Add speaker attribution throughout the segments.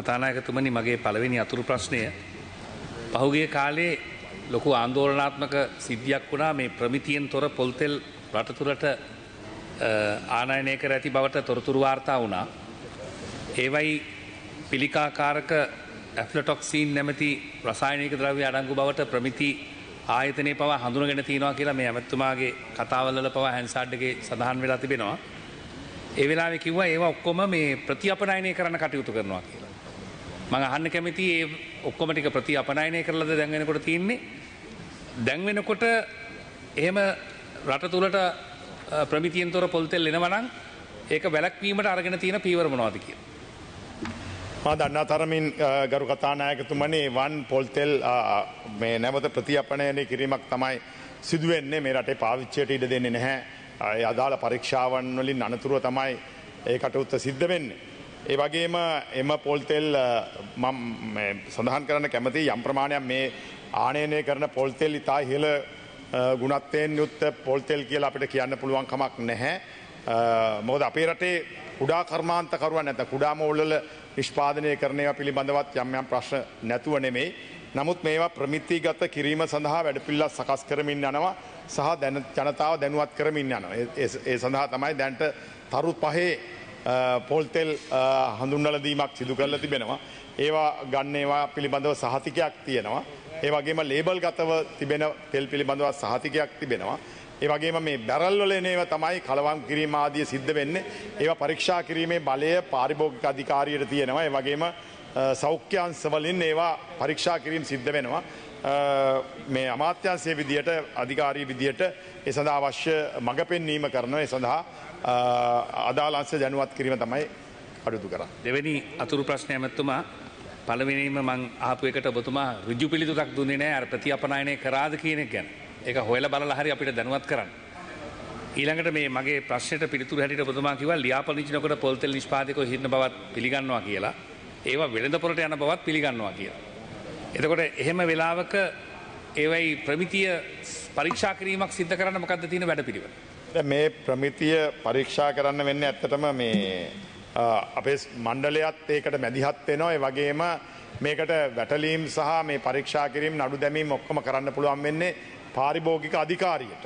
Speaker 1: කතානායකතුමනි මගේ පළවෙනි අතුරු ප්‍රශ්නය පහුගේ කාලේ ලොකු ආන්දෝලනාත්මක සිද්ධියක් වුණා මේ ප්‍රමිතියෙන් තොර පොල්තෙල් රටතුරට ආනයනය කර ඇති බවට තොරතුරු වාර්තා වුණා. ඒවයි පිළිකාකාරක ඇෆලටොක්සීන් නැමති රසායනික ද්‍රව්‍ය අඩංගු බවට ප්‍රමිති ආයතනය පවා හඳුනගෙන තියෙනවා කියලා මේ ඇමැත්තුමාගේ කතාවල්ල පවා හැන්සාඩ්ඩගේ සඳහන් වෙලා තිබෙනවා. ඒ වෙලාවෙ කිව්වා ඒවා ඔක්කොම මේ ප්‍රතිඅපනයනය කරන්න කටයුතු කරනවා කිය. මං අහන්න කැමති ඒ ඔක්කොම ටික ප්‍රති අපනයනය කරලද දැන්වෙනකොට තියන්නේ දැන්වෙනකොට එහෙම රට තුළට ප්‍රමිතියෙන් තොර පොල්තෙල් එෙනවනං ඒක වැලක්වීමට අරගෙන තියෙන පීවරමනවාද කියලා.
Speaker 2: මා දන්නා තරමින් ගරු කතානායකතුමනේ වන් පොල්තෙල් මේ නැවත ප්‍රතියපනයනය කිරීමක් තමයි සිදුවෙන්නේ මේ රටේ පාවිච්චයට ඉඩ දෙන්නේ නැහැ අදාළ පරීක්ෂාවන් වලින් අනතුරුව තමයි ඒ කටයුත්ත සිද්ධ වෙන්නේ. ඒ වගේම එම පොල්තෙල් සඳහන් කරන්න කැමති යම් ප්‍රමාණයක් මේ ආනයනය කරන පොල්තෙල් ඉතා ඉහළ ගුණත්තයෙන් යුත්ත පොල්තෙල් කියලා අපිට කියන්න පුළුවන් කමක් නැහැ. මොකද අපේ රටේ කුඩා කර්මාන්තකරුවන් නැත කුඩා මෝල්ලල නිෂ්පාදනය කරනය පිළිබඳවත් යම් යම් ප්‍රශ්න නැතුව නෙමෙයි. නමුත් මේවා ප්‍රමිතිගත කිරීම සඳහා වැඩපිල්ලත් සකස් කරමින් යනවා සහ ජනතාව දැනුවත් කරමින් යනවා. ඒ සඳහා තමයි දැන්ට තරු පහේ පොල්තෙල් හඳුන්නලදීමක් සිදු කරල තිබෙනවා. ඒවා ගන්නේවා පිළිබඳව සහතිකයක් තියෙනවා. ඒවගේම ලේබල් ගතව තිබෙන තෙල් පිළිබඳව සහතිකයක් තිබෙනවා. ඒවගේම මේ බැරල්වල නේව තමයි කලවම් කිරීම ආදිය සිද්ධ වෙන්න ඒවා පරීක්ෂා කිරීමේ බලය පාරිභෝගික අධිකාරියට තියෙනවා ඒ වගේම සෞඛ්‍ය අංශවලින් ඒවා පරීක්ෂා කිරීම සිද්ධ වෙනවා මේ අමාත්‍යන්සේ විදියට අධිකාරී විදියට ඒ සඳහා අවශ්‍ය මඟ පෙන්වීම කරනවා ඒ සඳහා අදාලංශ දැනුවත් කිරීම තමයි අඩුතු කරා.
Speaker 1: දෙවැනි අතුරු ප්‍රශ්නය ඇමැත්තුමා පළවෙනීම මං ආපු එකට ඔබතුමා ඍජු පිළිතුරක් දුන්නේ නැහැ අර ප්‍රතිඅපනයනය කරාද කියන එක ගැන. ඒක හොයලා බලලා හරි අපිට දැනුවත් කරන්න. ඊළඟට මේ මගේ ප්‍රශ්නයට පිළිතුරු හැටියට ඔබතුමා කිව්වා ලියාපදිංචි නොකර පොල්තෙල් නිෂ්පාදකව හිටින බවත් පිළිගන්නවා කියලා. ඒවා වෙළඳපොළට යන බවත් පිළිගන්නවා කියලා. එතකොට එහෙම වෙලාවක ඒවයි ප්‍රමිතිය පරීක්ෂා කිරීමක් සිද්ධ කරන්න මොකක්ද තියෙන වැඩ පිළිව.
Speaker 2: මේ ප්‍රමිතිය පරීක්ෂා කරන්න වෙන්න ඇත්තටම මේ අපේ මණ්ඩලයත් ඒකට මැදිහත් වෙනවා ඒ වගේම මේකට වැටලීම් සහ මේ පරීක්ෂා කිරීම නඩු දැමීම ඔක්කොම කරන්න පුළුවන් වෙන්නේ පාරිභෝගික අධිකාරියට.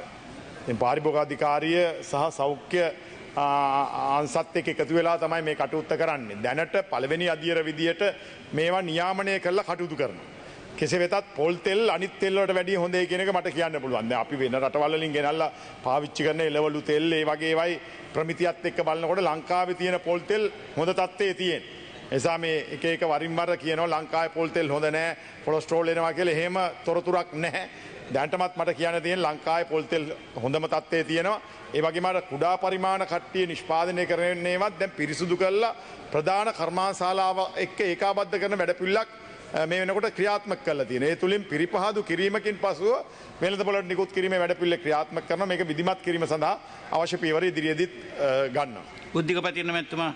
Speaker 2: පාරිභෝගාධිකාරිය සහ සෞඛ්‍ය ආන්සත් එක් එකතු වෙලා තමයි මේ කටයුත්ත කරන්නේ. දැනට පළවෙනි අධියර විදියට මේවා නියාමනය කරලා කටයුතු කරන. කෙසේ වෙතත් පොල් තෙල් අනිත් තෙල් වලට වැඩිය හොඳ ඒ කියන එක මට කියන්න පුළුවන්. දැන් අපි වෙන රටවල් වලින් ගෙනල්ලා පාවිච්චි කරන එළවලු තෙල් ඒ වගේ ඒවායි ප්‍රමිතියත් එක්ක බලනකොට ලංකාවේ තියෙන පොල් තෙල් හොඳ තත්ත්වයේ තියෙන. එසා මේ එක එක වරින් වර කියනවා ලංකාවේ පොල් තෙල් හොඳ නැහැ කොලෙස්ටරෝල් එනවා කියලා එහෙම තොරතුරක් නැහැ. දැන්ටමත් මට කියන තියෙන ලංකාවේ පොල්තෙල් හොඳම තත්ත්වයේ තියෙනවා. ඒ වගේම අර කුඩා පරිමාණ කට්ටිය නිෂ්පාදනය කරන්නේවත් දැන් පිරිසුදු කරලා ප්‍රධාන කර්මාන්තශාලාව එක්ක ඒකාබද්ධ කරන වැඩපිළිවෙලක් මේ වෙනකොට ක්‍රියාත්මක කරලා තියෙනවා. ඒ තුලින් පිරිපහදු කිරීමකින් පසුව වෙළඳ පොළට නිකුත් කිරීමේ වැඩපිළිවෙල ක්‍රියාත්මක කරනවා. මේක විධිමත් කිරීම සඳහා අවශ්‍ය පියවර ඉදිරියේදීත් ගන්නවා.
Speaker 1: බුද්ධික පැතිරණ මැතිතුමා